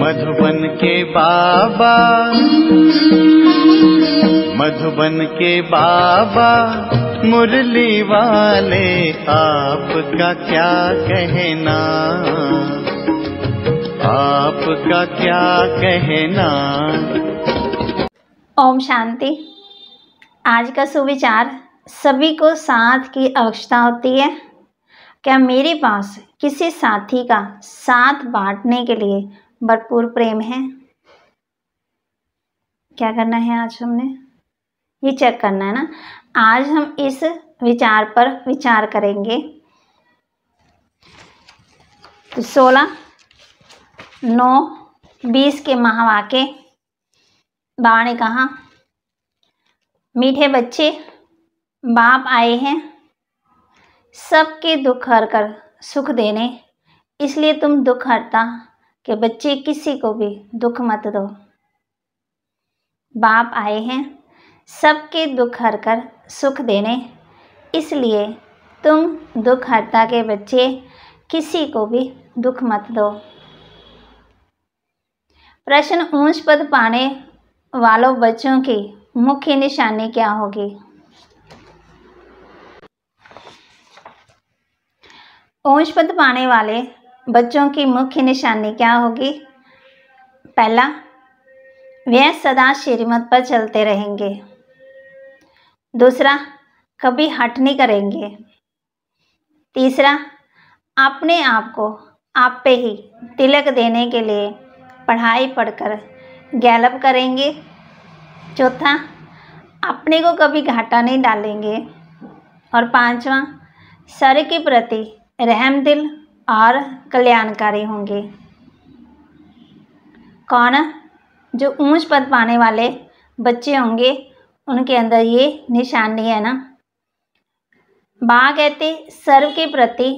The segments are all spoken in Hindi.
मधुबन के बाबा मधुबन के बाबा मुरली वाले आपका क्या कहना आपका क्या कहना ओम शांति आज का सुविचार सभी को साथ की आवश्यकता होती है क्या मेरे पास किसी साथी का साथ बांटने के लिए भरपूर प्रेम है क्या करना है आज हमने ये चेक करना है ना आज हम इस विचार पर विचार करेंगे तो सोलह नौ बीस के महावाक्य बाबा ने कहा मीठे बच्चे बाप आए हैं सबके दुख हर कर सुख देने इसलिए तुम दुख हरता कि बच्चे किसी को भी दुख मत दो बाप आए हैं सबके दुख हर कर सुख देने इसलिए तुम दुख हरता के बच्चे किसी को भी दुख मत दो प्रश्न ऊंच पद पाने वालों बच्चों की मुख्य निशानी क्या होगी ऊंच पद पाने वाले बच्चों की मुख्य निशानी क्या होगी पहला वह सदा श्रीमत पर चलते रहेंगे दूसरा कभी हट नहीं करेंगे तीसरा अपने आप को आप पे ही तिलक देने के लिए पढ़ाई पढ़कर गैलप करेंगे चौथा अपने को कभी घाटा नहीं डालेंगे और पांचवा सर के प्रति रहम दिल और कल्याणकारी होंगे कौन जो ऊंच पद पाने वाले बच्चे होंगे उनके अंदर ये निशानी है ना बा कहते सर्व के प्रति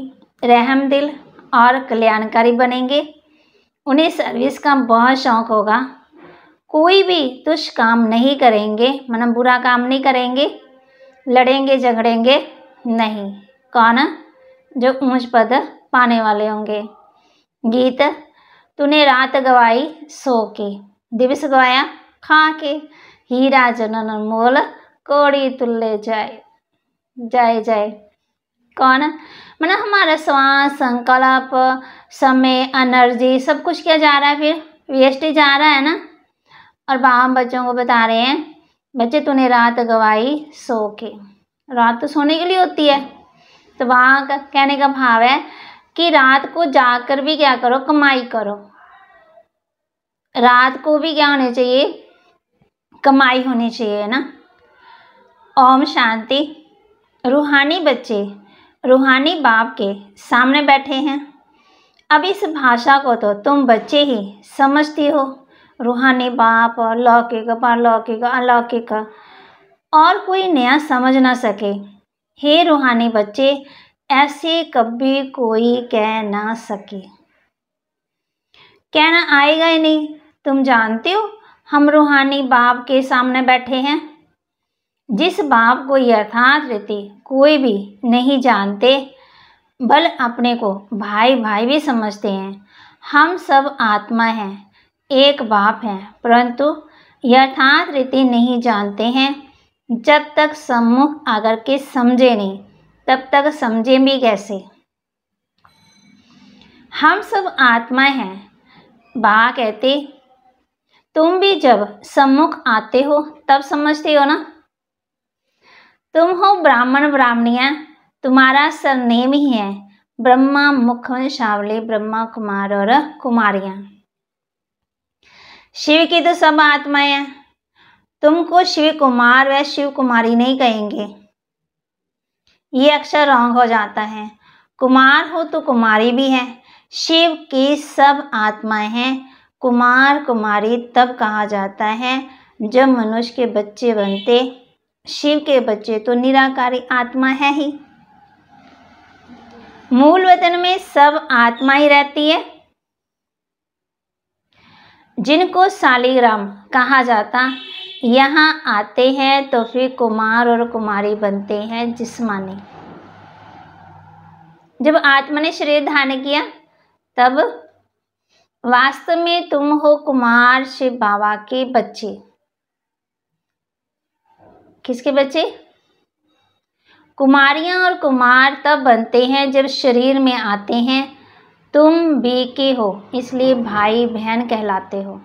रहम दिल और कल्याणकारी बनेंगे उन्हें सर्विस का बहुत शौक होगा कोई भी तुष काम नहीं करेंगे मतलब बुरा काम नहीं करेंगे लड़ेंगे झगड़ेंगे नहीं कौन जो ऊंच पद पाने वाले होंगे गीत तूने रात गवाई सो के दिवस गवाया खा के हीरा जनन मोल कोड़ी तुल्ले जाए जाए जाए कौन मतलब हमारा श्वास संकल्प समय एनर्जी सब कुछ क्या जा रहा है फिर वेस्ट ही जा रहा है ना और बाप बच्चों को बता रहे हैं बच्चे तूने रात गवाई सो के रात तो सोने के लिए होती है तो वहाँ कहने का भाव है कि रात को जाकर भी क्या करो कमाई करो रात को भी क्या होने चाहिए कमाई होनी चाहिए ना ओम शांति रूहानी बच्चे रूहानी बाप के सामने बैठे हैं अब इस भाषा को तो तुम बच्चे ही समझती हो रूहानी बाप लौकिक पारलौकिक अलौकिक और कोई नया समझ ना सके हे रूहानी बच्चे ऐसे कभी कोई कह ना सके कहना आएगा ही नहीं तुम जानते हो हम रूहानी बाप के सामने बैठे हैं जिस बाप को यथार्थ रीति कोई भी नहीं जानते बल अपने को भाई भाई भी समझते हैं हम सब आत्मा हैं एक बाप हैं परंतु यथार्थ रीति नहीं जानते हैं जब तक सम्मुख आकर के समझे नहीं तब तक समझें भी कैसे हम सब आत्माएं हैं बा कहते तुम भी जब सम्मुख आते हो तब समझते हो ना तुम हो ब्राह्मण ब्राह्मणिया तुम्हारा सरनेम ही है ब्रह्मा शावले ब्रह्मा कुमार और कुमारिया शिव की तो सब आत्माएं हैं तुमको शिव कुमार व शिव कुमारी नहीं कहेंगे ये अक्षर रॉन्ग हो जाता है कुमार हो तो कुमारी भी है शिव की सब आत्माएं हैं कुमार कुमारी तब कहा जाता है जब मनुष्य के बच्चे बनते शिव के बच्चे तो निराकारी आत्मा है ही मूल वतन में सब आत्मा ही रहती है जिनको शालिग्राम कहा जाता यहाँ आते हैं तो फिर कुमार और कुमारी बनते हैं जिस्मानी जब आत्मा ने शरीर धारण किया तब वास्तव में तुम हो कुमार शिव बाबा के बच्चे किसके बच्चे कुमारियां और कुमार तब बनते हैं जब शरीर में आते हैं तुम बी के हो इसलिए भाई बहन कहलाते हो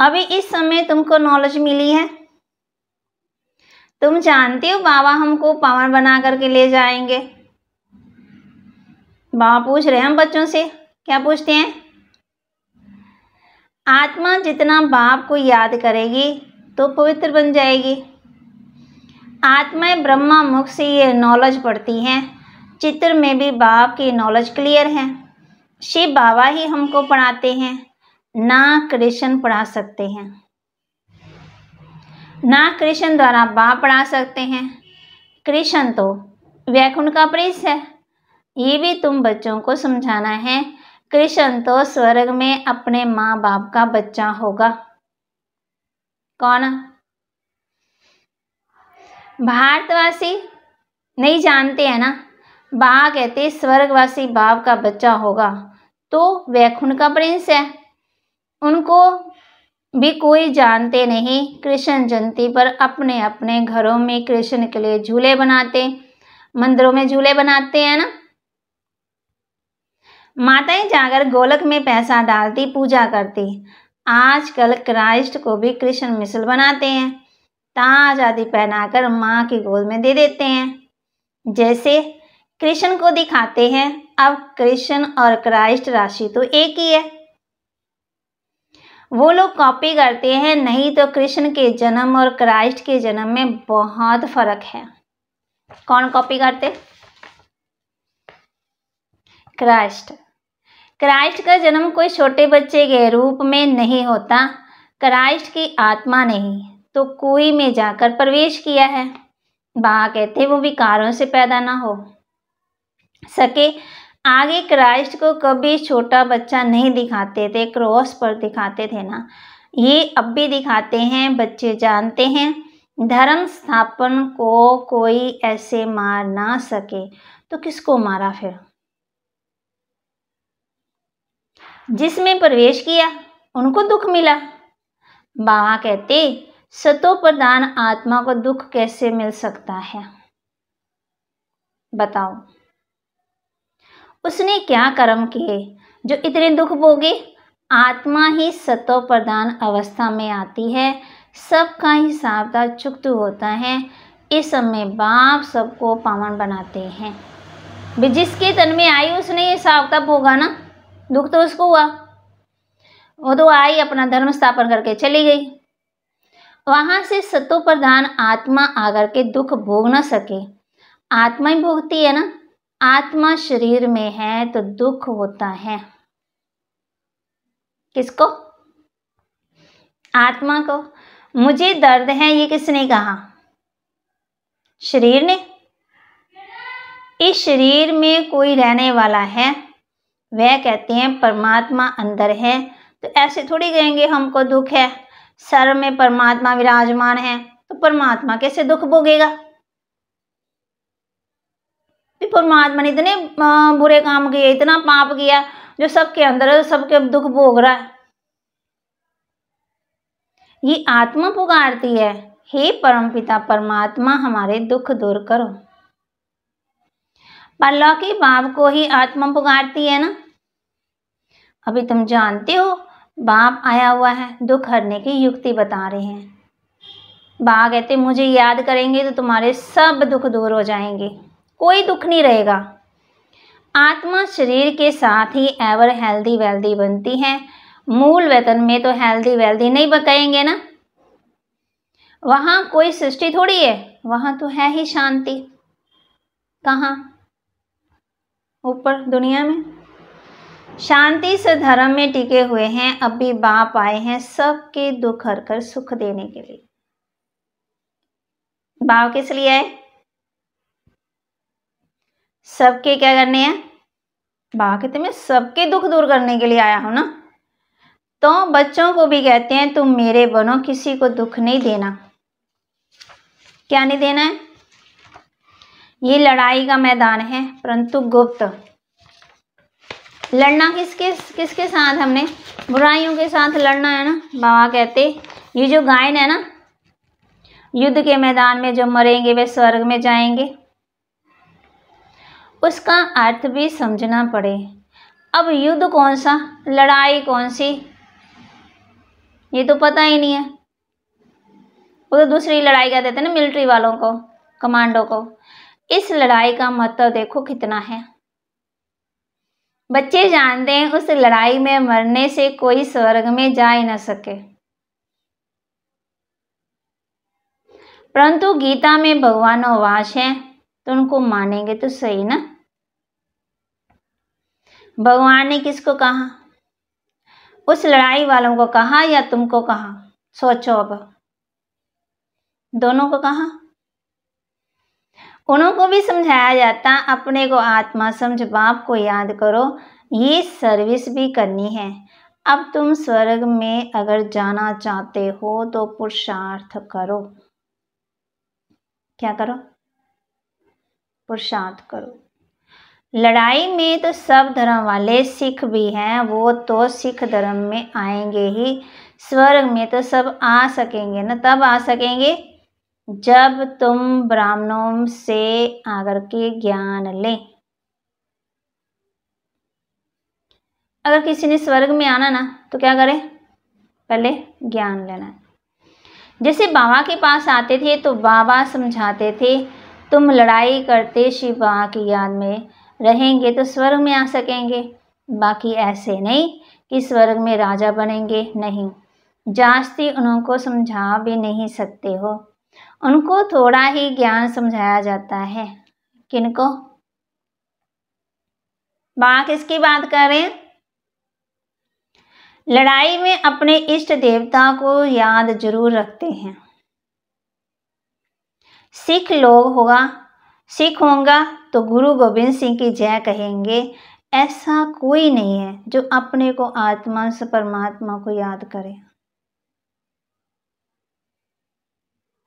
अभी इस समय तुमको नॉलेज मिली है तुम जानते हो बाबा हमको पावन बना करके ले जाएंगे बाबा पूछ रहे हम बच्चों से क्या पूछते हैं आत्मा जितना बाप को याद करेगी तो पवित्र बन जाएगी आत्माएं ब्रह्मा मुख से ये नॉलेज पढ़ती हैं चित्र में भी बाप की नॉलेज क्लियर है शिव बाबा ही हमको पढ़ाते हैं ना कृष्ण पढ़ा सकते हैं ना कृष्ण द्वारा बा पढ़ा सकते हैं कृष्ण तो व्याकुण का प्रेस है ये भी तुम बच्चों को समझाना है कृष्ण तो स्वर्ग में अपने माँ बाप का बच्चा होगा कौन भारतवासी नहीं जानते हैं ना बा कहते स्वर्गवासी बाप का बच्चा होगा तो वैकुंठ का प्रिंस है उनको भी कोई जानते नहीं कृष्ण जयंती पर अपने अपने घरों में कृष्ण के लिए झूले बनाते मंदिरों में झूले बनाते हैं ना माताएं जाकर गोलक में पैसा डालती पूजा करती आजकल क्राइस्ट को भी कृष्ण मिसल बनाते हैं ताज आदि पहनाकर माँ की गोद में दे देते हैं जैसे कृष्ण को दिखाते हैं अब कृष्ण और क्राइस्ट राशि तो एक ही है वो लोग कॉपी करते हैं नहीं तो कृष्ण के जन्म और क्राइस्ट के जन्म में बहुत फर्क है कौन कॉपी करते क्राइस्ट क्राइस्ट का जन्म कोई छोटे बच्चे के रूप में नहीं होता क्राइस्ट की आत्मा नहीं तो कोई में जाकर प्रवेश किया है बा कहते वो विकारों से पैदा ना हो सके आगे क्राइस्ट को कभी छोटा बच्चा नहीं दिखाते थे क्रॉस पर दिखाते थे ना ये अब भी दिखाते हैं बच्चे जानते हैं धर्म स्थापन को कोई ऐसे मार ना सके तो किसको मारा फिर जिसमें प्रवेश किया उनको दुख मिला बाबा कहते सतो प्रधान आत्मा को दुख कैसे मिल सकता है बताओ उसने क्या कर्म किए जो इतने दुख भोगे आत्मा ही सत्व प्रधान अवस्था में आती है सबका हिसाबदार चुक्त होता है इस समय बाप सबको पावन बनाते हैं भी जिसके तन में आई उसने ये सावता भोगा ना दुख तो उसको हुआ वो तो आई अपना धर्म स्थापन करके चली गई वहां से सतो प्रधान आत्मा आकर के दुख भोग ना सके आत्मा ही भोगती है ना आत्मा शरीर में है तो दुख होता है किसको आत्मा को मुझे दर्द है ये किसने कहा शरीर ने इस शरीर में कोई रहने वाला है वह कहते हैं परमात्मा अंदर है तो ऐसे थोड़ी कहेंगे हमको दुख है सर में परमात्मा विराजमान है तो परमात्मा कैसे दुख भोगेगा परमात्मा ने इतने बुरे काम किए इतना पाप किया जो सबके अंदर है तो सबके दुख भोग रहा है ये आत्मा पुकारती है हे परम पिता परमात्मा हमारे दुख दूर करो की बाप को ही आत्मा पुकारती है ना अभी तुम जानते हो बाप आया हुआ है दुख हरने की युक्ति बता रहे हैं बा कहते मुझे याद करेंगे तो तुम्हारे सब दुख दूर हो जाएंगे कोई दुख नहीं रहेगा आत्मा शरीर के साथ ही एवर हेल्दी वेल्दी बनती है मूल वेतन में तो हेल्दी वेल्दी नहीं बताएंगे ना वहां कोई सृष्टि थोड़ी है वहां तो है ही शांति कहा ऊपर दुनिया में शांति से धर्म में टिके हुए हैं अब भी बाप आए हैं सबके दुख हर कर सुख देने के लिए बाप किस लिए आए सबके क्या करने हैं बा कहते तो मैं सबके दुख दूर करने के लिए आया हूँ ना तो बच्चों को भी कहते हैं तुम मेरे बनो किसी को दुख नहीं देना क्या नहीं देना है ये लड़ाई का मैदान है परंतु गुप्त लड़ना किसके किसके साथ हमने बुराइयों के साथ लड़ना है ना बाबा कहते ये जो गायन है ना युद्ध के मैदान में जो मरेंगे वे स्वर्ग में जाएंगे उसका अर्थ भी समझना पड़े अब युद्ध कौन सा लड़ाई कौन सी ये तो पता ही नहीं है वो तो दूसरी लड़ाई कहते देते ना मिलिट्री वालों को कमांडो को इस लड़ाई का मतलब देखो कितना है बच्चे जानते हैं उस लड़ाई में मरने से कोई स्वर्ग में जा ही ना सके परंतु गीता में भगवान अवास है तो उनको मानेंगे तो सही ना भगवान ने किसको कहा उस लड़ाई वालों को कहा या तुमको कहा सोचो अब दोनों को कहा उनको भी समझाया जाता अपने को आत्मा समझ बाप को याद करो ये सर्विस भी करनी है अब तुम स्वर्ग में अगर जाना चाहते हो तो पुरुषार्थ करो क्या करो पुरुषार्थ करो लड़ाई में तो सब धर्म वाले सिख भी हैं वो तो सिख धर्म में आएंगे ही स्वर्ग में तो सब आ सकेंगे ना तब आ सकेंगे जब तुम ब्राह्मणों से आकर के ज्ञान ले अगर किसी ने स्वर्ग में आना ना तो क्या करें पहले ज्ञान लेना जैसे बाबा के पास आते थे तो बाबा समझाते थे तुम लड़ाई करते शिव बाबा की याद में रहेंगे तो स्वर्ग में आ सकेंगे बाकी ऐसे नहीं कि स्वर्ग में राजा बनेंगे नहीं जास्ती उनको समझा भी नहीं सकते हो उनको थोड़ा ही ज्ञान समझाया जाता है किनको माँ किसकी बात कर रहे हैं लड़ाई में अपने इष्ट देवता को याद जरूर रखते हैं सिख लोग होगा सिख होगा तो गुरु गोबिंद सिंह की जय कहेंगे ऐसा कोई नहीं है जो अपने को आत्मा से परमात्मा को याद करे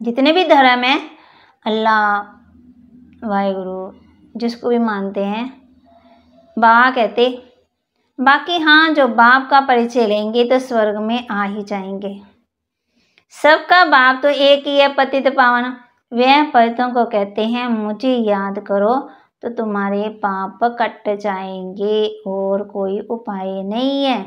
जितने भी धर्म हैं अल्लाह वाहिगुरु जिसको भी मानते हैं बा कहते बाकी हाँ जो बाप का परिचय लेंगे तो स्वर्ग में आ ही जाएंगे सबका बाप तो एक ही है पतित पावन वे पर्तों को कहते हैं मुझे याद करो तो तुम्हारे पाप कट जाएंगे और कोई उपाय नहीं है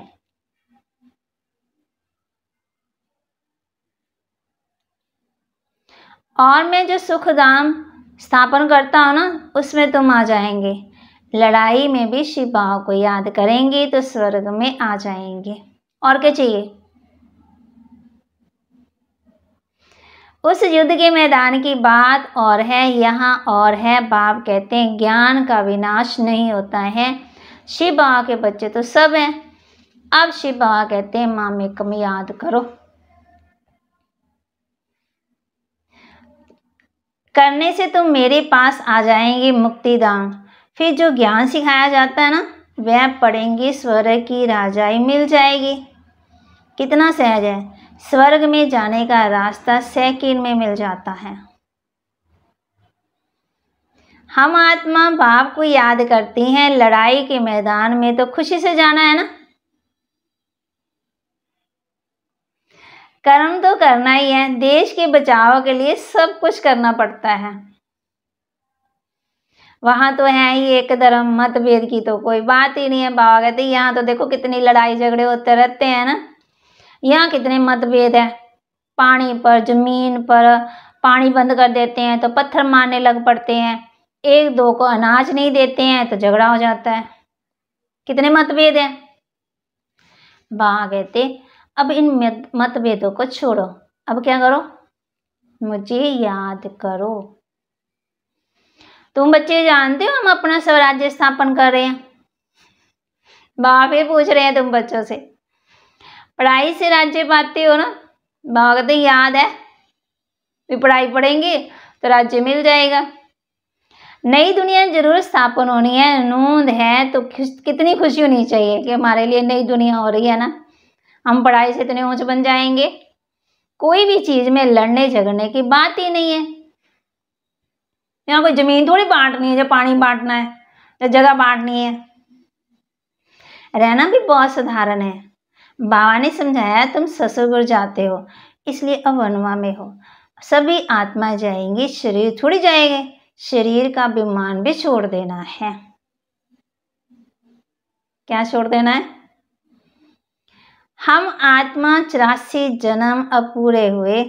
और मैं जो सुख दाम स्थापन करता हूँ ना उसमें तुम आ जाएंगे लड़ाई में भी शिव को याद करेंगे तो स्वर्ग में आ जाएंगे और क्या चाहिए उस युद्ध के मैदान की बात और है यहाँ और है बाप कहते हैं ज्ञान का विनाश नहीं होता है शिव बाबा के बच्चे तो सब हैं अब शिव बाबा कहते हैं माँ कम याद करो करने से तुम मेरे पास आ जाएंगे मुक्तिदान फिर जो ज्ञान सिखाया जाता है ना वह पढ़ेंगे स्वर की राजाई मिल जाएगी कितना सहज है स्वर्ग में जाने का रास्ता सेकेंड में मिल जाता है हम आत्मा बाप को याद करती हैं लड़ाई के मैदान में तो खुशी से जाना है ना कर्म तो करना ही है देश के बचाव के लिए सब कुछ करना पड़ता है वहां तो है ही एक धर्म मतभेद की तो कोई बात ही नहीं है बाबा कहते यहाँ तो देखो कितनी लड़ाई झगड़े होते रहते हैं ना यहाँ कितने मतभेद हैं पानी पर जमीन पर पानी बंद कर देते हैं तो पत्थर मारने लग पड़ते हैं एक दो को अनाज नहीं देते हैं तो झगड़ा हो जाता है कितने मतभेद हैं वहा कहते अब इन मतभेदों को छोड़ो अब क्या करो मुझे याद करो तुम बच्चे जानते हो हम अपना स्वराज्य स्थापन कर रहे हैं बाप ही पूछ रहे हैं तुम बच्चों से पढ़ाई से राज्य पाते हो ना भागते याद है भी पढ़ाई पढ़ेंगे तो राज्य मिल जाएगा नई दुनिया जरूर स्थापन होनी है नूंद है तो कितनी खुशी होनी चाहिए कि हमारे लिए नई दुनिया हो रही है ना हम पढ़ाई से इतने ऊंच बन जाएंगे कोई भी चीज में लड़ने झगड़ने की बात ही नहीं है यहाँ कोई जमीन थोड़ी बांटनी है जो पानी बांटना है या जगह बांटनी है रहना भी बहुत साधारण है बाबा ने समझाया तुम ससुरगुर जाते हो इसलिए अब वनवा में हो सभी आत्मा जाएंगी शरीर थोड़ी जाएंगे शरीर का विमान भी छोड़ देना है क्या छोड़ देना है हम आत्मा चौरासी जन्म अब पूरे हुए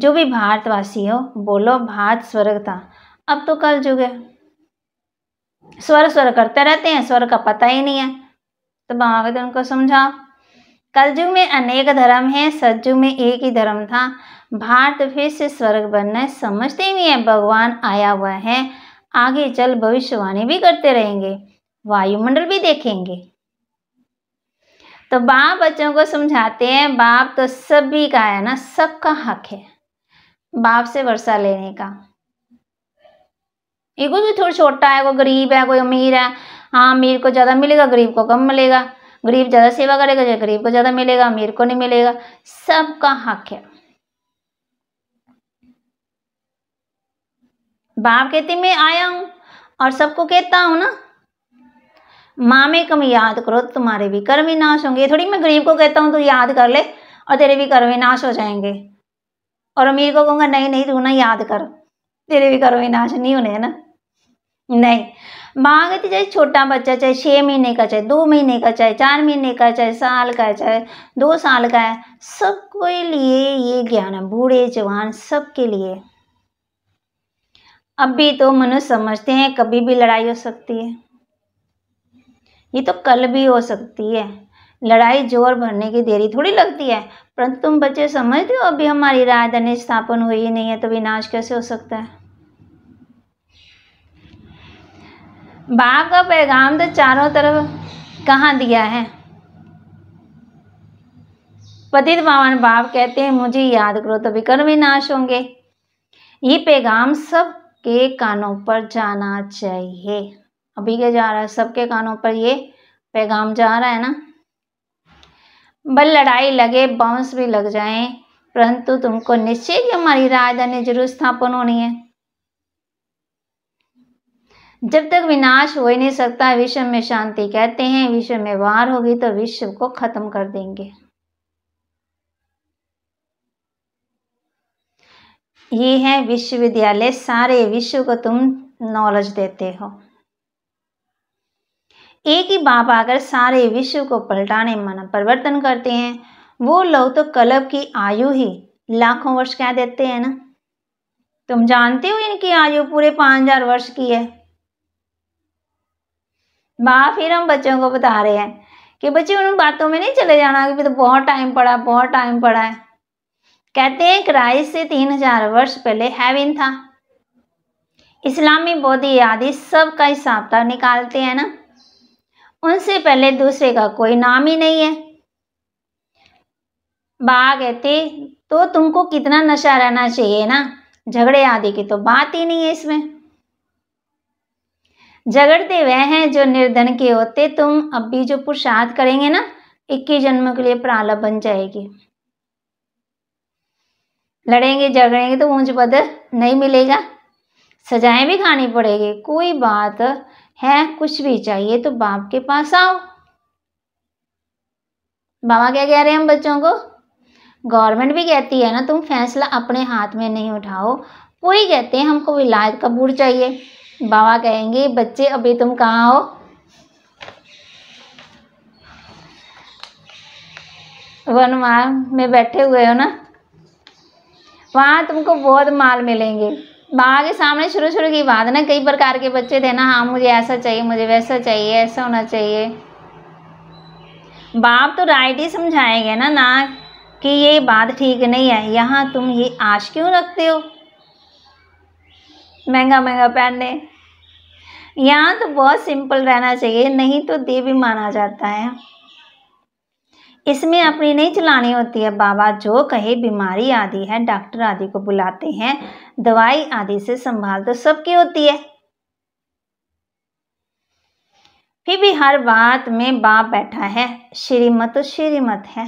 जो भी भारतवासी हो बोलो भारत स्वर्ग था अब तो कल जुगे है स्वर स्वर करते रहते हैं स्वर का पता ही नहीं है तो भावावेदन को समझाओ कलयुग में अनेक धर्म है सतयुग में एक ही धर्म था भारत फिर से स्वर्ग बनना समझते ही है भगवान आया हुआ है आगे चल भविष्यवाणी भी करते रहेंगे वायुमंडल भी देखेंगे तो बाप बच्चों को समझाते हैं बाप तो सभी का है ना सबका हक है बाप से वर्षा लेने का ये कोई भी थोड़ा छोटा है कोई गरीब है कोई अमीर है हाँ अमीर को ज़्यादा मिलेगा गरीब को कम मिलेगा गरीब ज़्यादा सेवा करेगा जो गरीब को ज़्यादा मिलेगा अमीर को नहीं मिलेगा सबका हक है बाप कहते मैं आया हूँ और सबको कहता हूँ ना माँ में कम याद करो तुम्हारे भी कर्म नाश होंगे थोड़ी मैं गरीब को कहता हूँ तो याद कर ले और तेरे भी कर्म नाश हो जाएंगे और अमीर को कहूँगा नहीं नहीं तू ना याद कर तेरे भी कर्म नाश नहीं होने है ना नहीं थी चाहे छोटा बच्चा चाहे छः महीने का चाहे दो महीने का चाहे चार महीने का चाहे साल का चाहे दो साल का है सबके लिए ये ज्ञान है बूढ़े जवान सबके लिए अब भी तो मनुष्य समझते हैं कभी भी लड़ाई हो सकती है ये तो कल भी हो सकती है लड़ाई जोर भरने की देरी थोड़ी लगती है परंतु तुम बच्चे समझते हो अभी हमारी राजधानी स्थापन हुई नहीं है तो विनाश कैसे हो सकता है बाप का पैगाम तो चारों तरफ कहाँ दिया है पतित पावन बाप कहते हैं मुझे याद करो तो विकर्म विनाश होंगे ये पैगाम सबके कानों पर जाना चाहिए अभी क्या जा रहा है सबके कानों पर ये पैगाम जा रहा है ना बल लड़ाई लगे बाउंस भी लग जाएं परंतु तुमको निश्चय कि हमारी राजधानी जरूर स्थापन होनी है जब तक विनाश हो ही नहीं सकता विश्व में शांति कहते हैं विश्व में वार होगी तो विश्व को खत्म कर देंगे ये है विश्वविद्यालय सारे विश्व को तुम नॉलेज देते हो एक ही बाप आकर सारे विश्व को पलटाने मन परिवर्तन करते हैं वो लोग तो कलब की आयु ही लाखों वर्ष कह देते हैं ना तुम जानते हो इनकी आयु पूरे पांच हजार वर्ष की है माँ फिर हम बच्चों को बता रहे हैं कि बच्चे उन बातों में नहीं चले जाना कि तो बहुत टाइम पड़ा बहुत टाइम पड़ा है कहते हैं क्राइस्ट से तीन हजार वर्ष पहले हैविन था इस्लामी बौद्ध आदि सब का हिसाब था निकालते हैं ना उनसे पहले दूसरे का कोई नाम ही नहीं है बा कहते तो तुमको कितना नशा रहना चाहिए ना झगड़े आदि की तो बात ही नहीं है इसमें झगड़ते वह हैं जो निर्धन के होते तुम अब भी जो पुरुषार्थ करेंगे ना इक्कीस जन्म के लिए प्राला बन जाएगी लड़ेंगे झगड़ेंगे तो ऊंच पद नहीं मिलेगा सजाएं भी खानी पड़ेगी कोई बात है कुछ भी चाहिए तो बाप के पास आओ बाबा क्या कह रहे हैं हम बच्चों को गवर्नमेंट भी कहती है ना तुम फैसला अपने हाथ में नहीं उठाओ वही कहते हैं हमको विलायत का बूढ़ चाहिए बाबा कहेंगे बच्चे अभी तुम कहाँ हो वनमाल में बैठे हुए हो ना वहाँ तुमको बहुत माल मिलेंगे बाबा के सामने शुरू शुरू की बात ना कई प्रकार के बच्चे थे ना हाँ मुझे ऐसा चाहिए मुझे वैसा चाहिए ऐसा होना चाहिए बाप तो राइट ही समझाएंगे ना ना कि ये बात ठीक नहीं है यहाँ तुम ये आश क्यों रखते हो महंगा महंगा पहनने यहाँ तो बहुत सिंपल रहना चाहिए नहीं तो देवी माना जाता है इसमें अपनी नहीं चलानी होती है बाबा जो कहे बीमारी आदि है डॉक्टर आदि को बुलाते हैं दवाई आदि से संभाल तो सबकी होती है फिर भी हर बात में बाप बैठा है श्रीमत तो श्रीमत है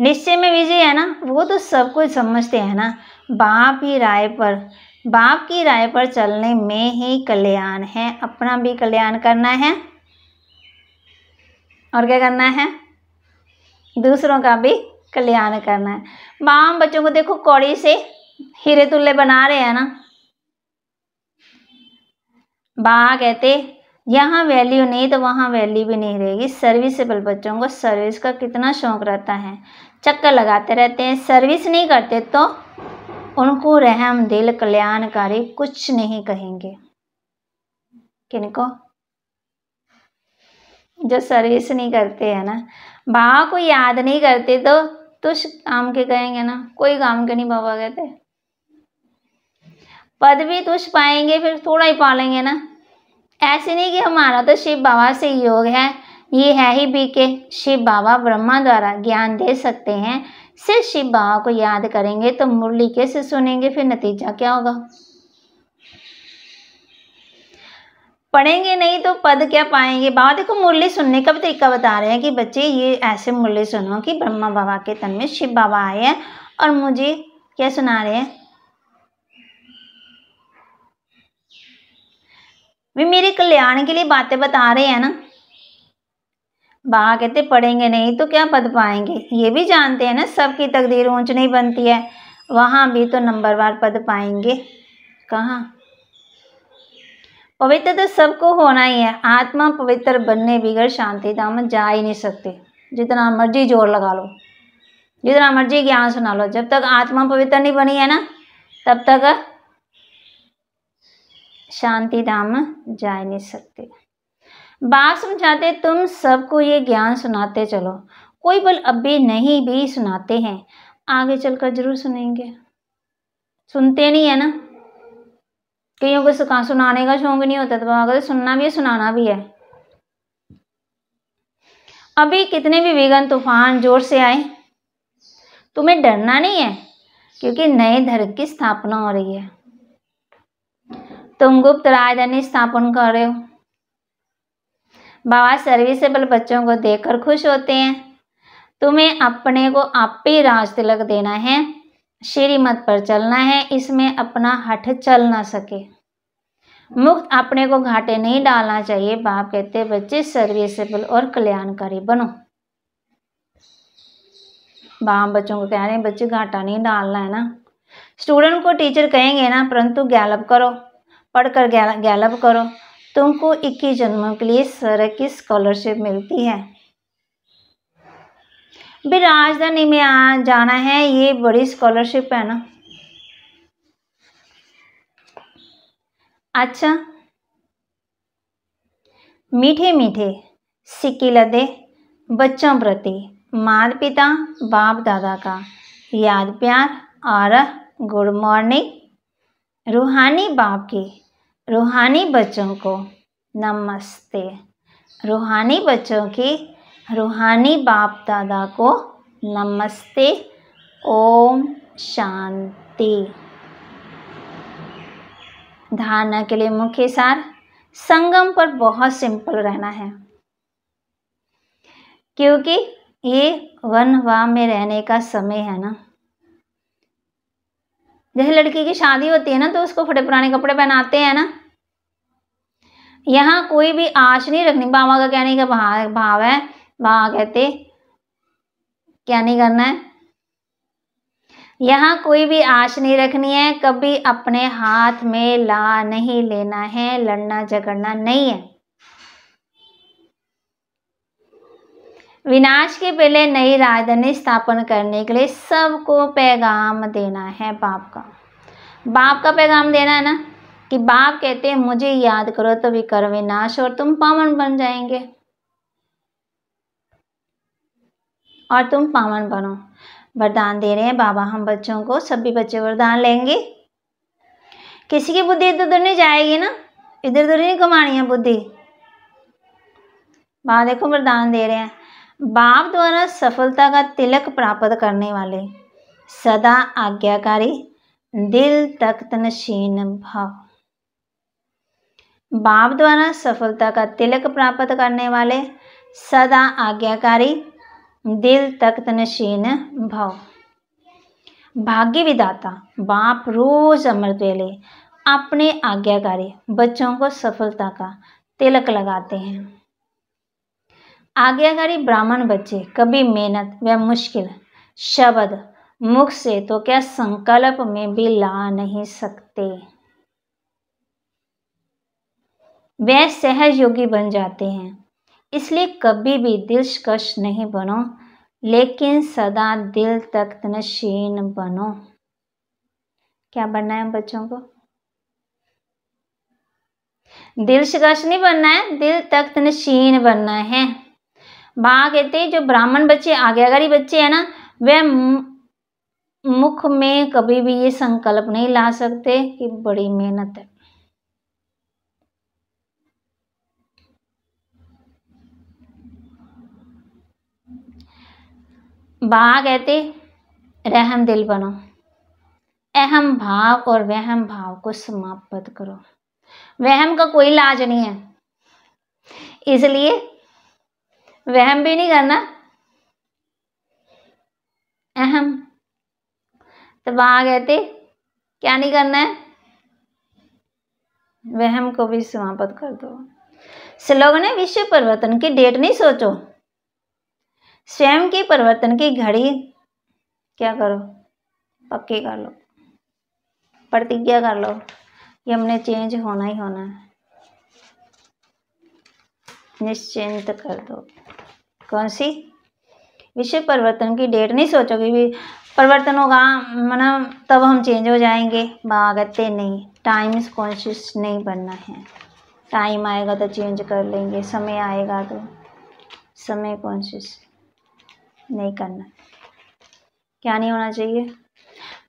निश्चय में विजय है ना वो तो सब कुछ समझते हैं ना बाप ही राय पर बाप की राय पर चलने में ही कल्याण है अपना भी कल्याण करना है और क्या करना है दूसरों का भी कल्याण करना है बाप बच्चों को देखो कौड़ी से हीरे तुल्ले बना रहे हैं ना बा कहते यहाँ वैल्यू नहीं तो वहाँ वैल्यू भी नहीं रहेगी सर्विसेबल बच्चों को सर्विस का कितना शौक रहता है चक्कर लगाते रहते हैं सर्विस नहीं करते तो उनको रहम दिल कल्याणकारी कुछ नहीं कहेंगे किनको जो सर्विस नहीं करते है ना बाबा को याद नहीं करते तो तुष काम के कहेंगे ना कोई काम के नहीं बाबा कहते पद भी तुष पाएंगे फिर थोड़ा ही पालेंगे ना ऐसे नहीं कि हमारा तो शिव बाबा से योग है ये है ही बीके के शिव बाबा ब्रह्मा द्वारा ज्ञान दे सकते हैं सिर्फ शिव बाबा को याद करेंगे तो मुरली कैसे सुनेंगे फिर नतीजा क्या होगा पढ़ेंगे नहीं तो पद क्या पाएंगे बाबा देखो मुरली सुनने का भी तरीका बता रहे हैं कि बच्चे ये ऐसे मुरली सुनो कि ब्रह्मा बाबा के तन में शिव बाबा आए हैं और मुझे क्या सुना रहे हैं वे मेरे कल्याण के लिए बातें बता रहे हैं ना बाहर कहते पढ़ेंगे नहीं तो क्या पद पाएंगे ये भी जानते हैं ना सबकी तकदीर ऊँच नहीं बनती है वहाँ भी तो नंबरवार पद पाएंगे कहाँ पवित्र तो सबको होना ही है आत्मा पवित्र बनने बिगड़ शांति धाम जा ही नहीं सकते जितना मर्जी जोर लगा लो जितना मर्जी ज्ञान सुना लो जब तक आत्मा पवित्र नहीं बनी है ना तब तक शांति धाम जा ही नहीं सकते बाप समझाते तुम सबको ये ज्ञान सुनाते चलो कोई बल अब भी नहीं भी सुनाते हैं आगे चलकर जरूर सुनेंगे सुनते नहीं है ना कईयों को सुखा सुनाने का शौक नहीं होता तो अगर सुनना भी है सुनाना भी है अभी कितने भी विघन तूफान जोर से आए तुम्हें डरना नहीं है क्योंकि नए धर्म की स्थापना हो रही है तुम गुप्त राजधानी स्थापन कर रहे हो बाबा सर्विसेबल बच्चों को देखकर खुश होते हैं तुम्हें अपने को आपे राज तिलक देना है श्रीमत पर चलना है इसमें अपना हठ चल ना सके मुक्त अपने को घाटे नहीं डालना चाहिए बाप कहते बच्चे सर्विसेबल और कल्याणकारी बनो बाप बच्चों को कह रहे हैं बच्चे घाटा नहीं डालना है ना स्टूडेंट को टीचर कहेंगे ना परंतु गैलप करो पढ़कर गैलप करो तुमको इक्कीस जन्मों के लिए सर की स्कॉलरशिप मिलती है भी राजधानी में आ जाना है ये बड़ी स्कॉलरशिप है ना अच्छा मीठे मीठे सिक्की लदे बच्चों प्रति माता पिता बाप दादा का याद प्यार और गुड मॉर्निंग रूहानी बाप की रूहानी बच्चों को नमस्ते रूहानी बच्चों की रूहानी बाप दादा को नमस्ते ओम शांति धारणा के लिए मुख्य सार संगम पर बहुत सिंपल रहना है क्योंकि ये वन वाह में रहने का समय है ना जैसे लड़की की शादी होती है ना तो उसको फटे पुराने कपड़े पहनाते हैं ना यहाँ कोई भी आश नहीं रखनी बाबा का कहने का भाव भाव है बाबा कहते क्या नहीं करना है यहाँ कोई भी आश नहीं रखनी है कभी अपने हाथ में ला नहीं लेना है लड़ना झगड़ना नहीं है विनाश के पहले नई राजधानी स्थापन करने के लिए सबको पैगाम देना है बाप का बाप का पैगाम देना है ना कि बाप कहते हैं मुझे याद करो तो कर विनाश और तुम पावन बन जाएंगे और तुम पावन बनो वरदान दे रहे हैं बाबा हम बच्चों को सभी बच्चे वरदान लेंगे किसी की बुद्धि इधर उधर नहीं जाएगी ना इधर उधर नहीं कमानी है बुद्धि बाबा देखो वरदान दे रहे हैं बाप द्वारा सफलता का तिलक प्राप्त करने वाले सदा आज्ञाकारी दिल तख्त नशीन भाव बाप द्वारा सफलता का तिलक प्राप्त करने वाले सदा आज्ञाकारी दिल तख्त नशीन भाव भाग्य विदाता बाप रोज अमृत वेले अपने आज्ञाकारी बच्चों को सफलता का तिलक लगाते हैं आज्ञाकारी ब्राह्मण बच्चे कभी मेहनत व मुश्किल शब्द मुख से तो क्या संकल्प में भी ला नहीं सकते वे सहयोगी बन जाते हैं इसलिए कभी भी दिलकश नहीं बनो लेकिन सदा दिल तक नशीन बनो क्या बनना है बच्चों को दिल नहीं बनना है दिल तख्त नशीन बनना है बा कहते हैं जो ब्राह्मण बच्चे आज्ञाकारी बच्चे हैं ना वह मुख में कभी भी ये संकल्प नहीं ला सकते कि बड़ी मेहनत है बा कहते रहम दिल बनो अहम भाव और वहम भाव को समाप्त करो वहम का कोई लाज नहीं है इसलिए वहम भी नहीं करना अहम तो वहां कहते क्या नहीं करना है वहम को भी समाप्त कर दो स्लोगन है विश्व परिवर्तन की डेट नहीं सोचो स्वयं की परिवर्तन की घड़ी क्या करो पक्की कर लो प्रतिज्ञा कर लो कि हमने चेंज होना ही होना है निश्चिंत कर दो कौन सी विषय परिवर्तन की डेट नहीं सोचोगे भी परिवर्तन होगा मना तब हम चेंज हो जाएंगे भागते नहीं टाइम कॉन्शियस नहीं बनना है टाइम आएगा तो चेंज कर लेंगे समय आएगा तो समय कॉन्शियस नहीं करना क्या नहीं होना चाहिए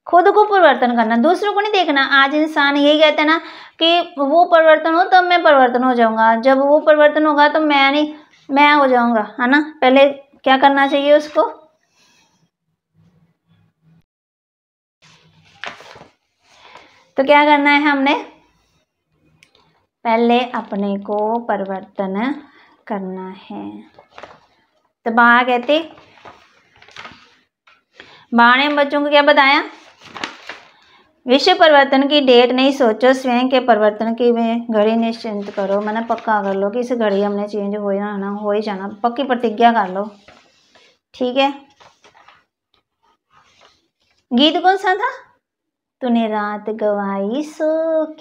खुद को परिवर्तन करना दूसरों को नहीं देखना आज इंसान यही कहते हैं ना कि वो परिवर्तन हो तब मैं परिवर्तन हो जाऊंगा जब वो परिवर्तन होगा तो मैं नहीं मैं हो जाऊंगा है ना पहले क्या करना चाहिए उसको तो क्या करना है हमने पहले अपने को परिवर्तन करना है तो बाहर कहते बाहर ने बच्चों को क्या बताया विश्व परिवर्तन की डेट नहीं सोचो स्वयं के परिवर्तन की घड़ी निश्चिंत करो मैंने पक्का कर लो कि इस घड़ी हमने चेंज हो जाना हो ही जाना पक्की प्रतिज्ञा कर लो ठीक है गीत कौन सा था तूने रात गवाई सो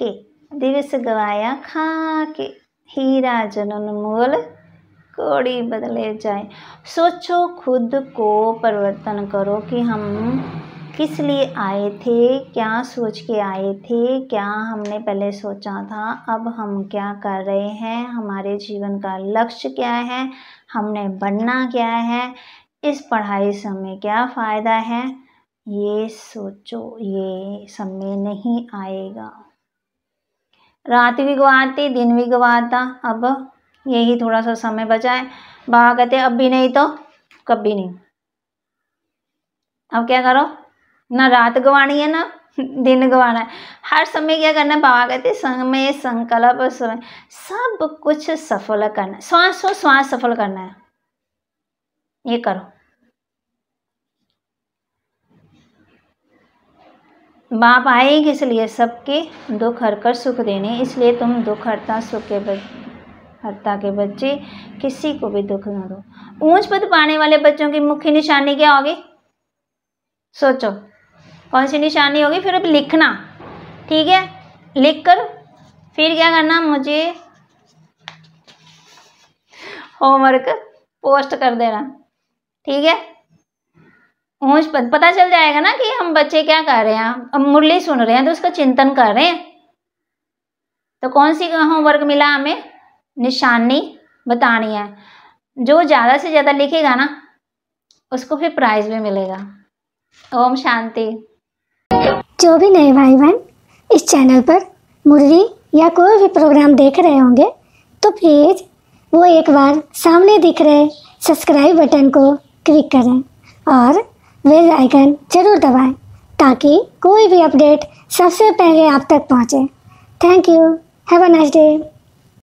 के दिवस गवाया खा के हीरा जनन मोल कोड़ी बदले जाए सोचो खुद को परिवर्तन करो कि हम किस लिए आए थे क्या सोच के आए थे क्या हमने पहले सोचा था अब हम क्या कर रहे हैं हमारे जीवन का लक्ष्य क्या है हमने बनना क्या है इस पढ़ाई से हमें क्या फ़ायदा है ये सोचो ये समय नहीं आएगा रात भी गवाती दिन भी गवाता अब यही थोड़ा सा समय बचा है बाबा कहते अब भी नहीं तो कभी नहीं अब क्या करो ना रात गवानी है ना दिन गवाना है हर समय क्या करना है बाबा कहते समय संकल्प समय सब कुछ सफल करना श्वास हो श्वास सफल करना है ये करो बाप आए इसलिए सबके दुख हरकर सुख देने इसलिए तुम दुख हरता सुख के हरता के बच्चे किसी को भी दुख ना दो ऊंच पद पाने वाले बच्चों की मुख्य निशानी क्या होगी सोचो कौन सी निशानी होगी फिर अब लिखना ठीक है लिख कर फिर क्या करना मुझे होमवर्क पोस्ट कर देना ठीक है ऊँच पता चल जाएगा ना कि हम बच्चे क्या कर रहे हैं हम मुरली सुन रहे हैं तो उसका चिंतन कर रहे हैं तो कौन सी होमवर्क मिला हमें निशानी बतानी है जो ज़्यादा से ज़्यादा लिखेगा ना उसको फिर प्राइज़ भी मिलेगा ओम शांति जो भी नए भाई बहन इस चैनल पर मुरली या कोई भी प्रोग्राम देख रहे होंगे तो प्लीज़ वो एक बार सामने दिख रहे सब्सक्राइब बटन को क्लिक करें और बेल आइकन जरूर दबाएं ताकि कोई भी अपडेट सबसे पहले आप तक पहुंचे thank you have a nice day